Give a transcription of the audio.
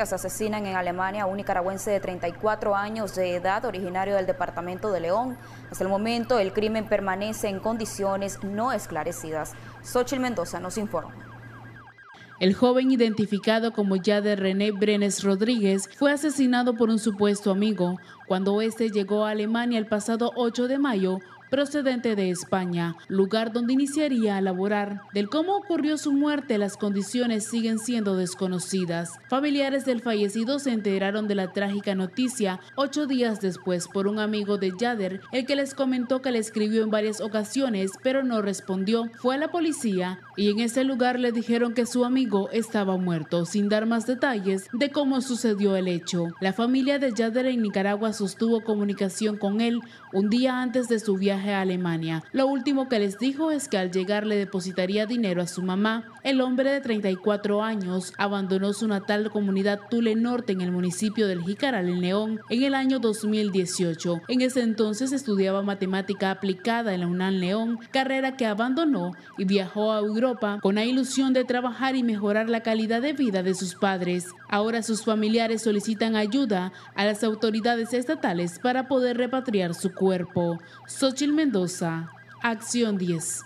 asesinan en Alemania a un nicaragüense de 34 años de edad, originario del departamento de León. Hasta el momento, el crimen permanece en condiciones no esclarecidas. Xochitl Mendoza nos informa. El joven identificado como de René Brenes Rodríguez fue asesinado por un supuesto amigo. Cuando este llegó a Alemania el pasado 8 de mayo, procedente de España, lugar donde iniciaría a laborar. Del cómo ocurrió su muerte, las condiciones siguen siendo desconocidas. Familiares del fallecido se enteraron de la trágica noticia ocho días después por un amigo de Yader, el que les comentó que le escribió en varias ocasiones, pero no respondió. Fue a la policía y en ese lugar le dijeron que su amigo estaba muerto, sin dar más detalles de cómo sucedió el hecho. La familia de Yader en Nicaragua sostuvo comunicación con él un día antes de su viaje a Alemania. Lo último que les dijo es que al llegar le depositaría dinero a su mamá. El hombre de 34 años abandonó su natal comunidad Tule Norte en el municipio del Jicaral en León en el año 2018. En ese entonces estudiaba matemática aplicada en la Unan León, carrera que abandonó y viajó a Europa con la ilusión de trabajar y mejorar la calidad de vida de sus padres. Ahora sus familiares solicitan ayuda a las autoridades estatales para poder repatriar su cuerpo. Xochil Mendoza, Acción 10.